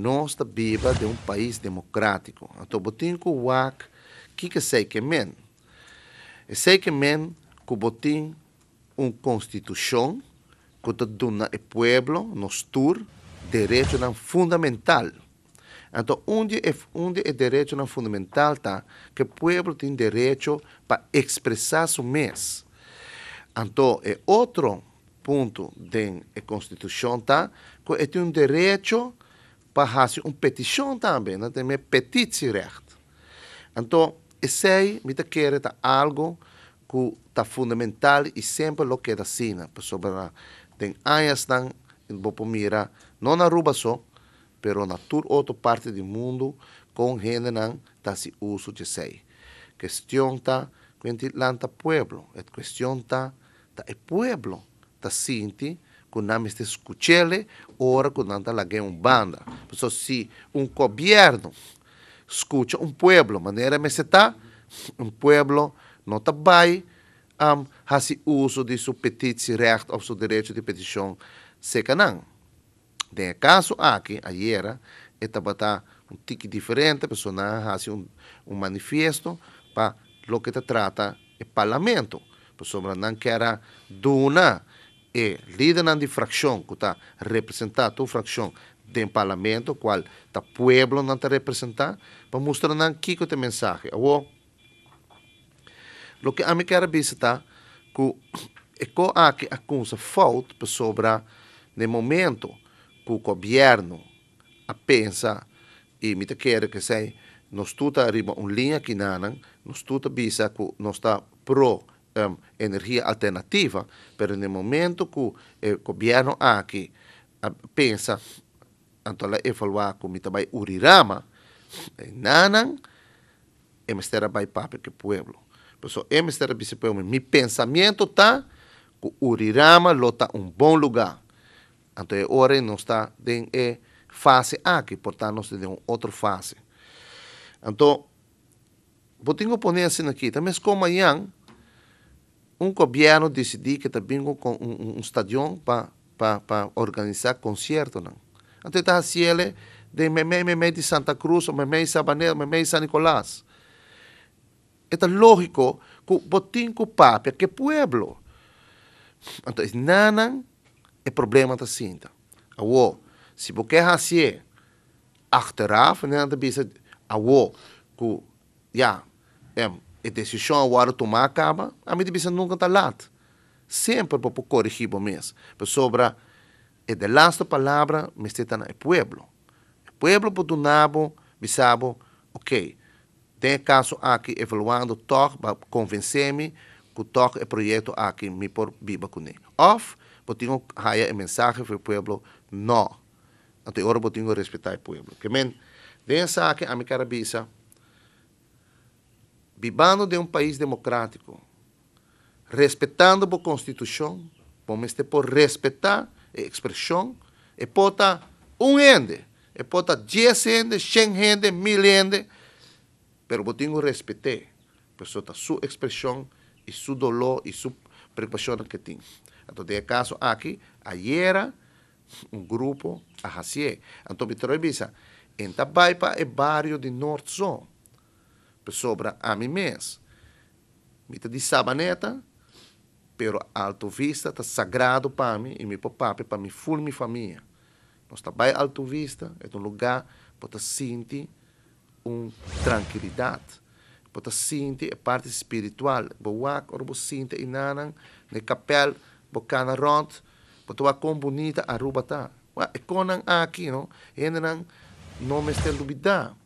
nós está de um país democrático. Então, botinho com o WAC, que que sei que men? Sei que men que botinho uma constituição que está dando ao povo, nos tur, direito não fundamental. Então, onde é, onde é direito não fundamental tá que o povo tem direito para expressar seu mês. Então, é outro ponto da Constituição tá que é um direito Parhasi um petição também, não né? tem petitierecht. Então, esse me quer tá algo que tá fundamental e sempre lo que assim, né? sobre tem áreas não em Bopomira, não na Aruba só, pero na toda outra parte do mundo com gente não tá se uso de sei. Questão tá quando lanta pueblo, é questão tá tá é pueblo, tá sinti kunami este escuchele, ora kunanta la guerra banda. eso si un gobierno escucha un pueblo, manera que está, un pueblo no está by, um, hace uso de su petición, ...de su derecho de petición, se canan. De caso aquí, ayer, esta un tique diferente, personaje hace un, manifiesto para lo que te trata el parlamento. ...por pues, sobre no era duna é líder liderando fração que está representado, fração de parlamento, qual está pueblo não está representado, para mostrar não que que tem mensagem. Tá o lo que a mim quero visitar que é que há que a falta para sobrar no momento que o governo a pensa e me quer que sei nós tudo arriba uma linha que não nós tudo visa que nós está pro um, energia alternativa, mas no momento que o eh, governo aqui ah, ah, pensa, então evaluar como também Urirama, eh, nanan, emestera vai papo que pueblo. Pessoal, emestera vice o meu pensamento tá que Urirama lota um bom lugar. Então, agora não está em eh, fase aqui, portanto nós temos outra fase. Então, vou ter que pôr assim aqui, também como amanhã, um governo decidir que também um, um, um estadião para para organizar concerto não então está assim ele de meme meme de Santa Cruz ou meme de Sabanel meme de san Nicolás então, é lógico que botim com papel que é pueblo então não é problema da cinta awo se você quer assim, fazer achteraf né da bisa awo que já é a decisão chão o ar tomar acaba, a mim divisão nunca está lá. Sempre para corrigir o mesmo Mas sobra, é de lasta palavra, me está no pueblo. O pueblo por nabo, bisabo, ok. Tem caso aqui evaluando, toque para convencer-me que toque é projeto aqui, me por biba comigo. Off, eu tenho raia mensagem para o pueblo, não. Até agora eu tenho respeitar o pueblo. Que men, dessa aqui a minha carabisa, vivendo de um país democrático, respeitando a Constituição, vamos ter por respeitar a expressão, e pota um ende, e pota dez ende, cem ende, mil ende, mas eu tenho que respeitar a pessoa, a sua expressão, e seu dolor, e sua preocupação que tem. Então, tem caso aqui, ayer, um grupo a Hacie. Então, Vitor Ibiza, em Tabaipa, é barrio de Norte Zone sobre a mim mesmo. Mita de sabaneta, pero alto vista está sagrado para mim e me papi, para mim full minha família. Nós está bem alto vista, é um lugar para sentir uma tranquilidade. Para sentir a parte espiritual. Boak, você sentir inanan, na capel, bocana rond, para a com bonita aruba tá. É aqui, não? Ainda não me estou duvidando.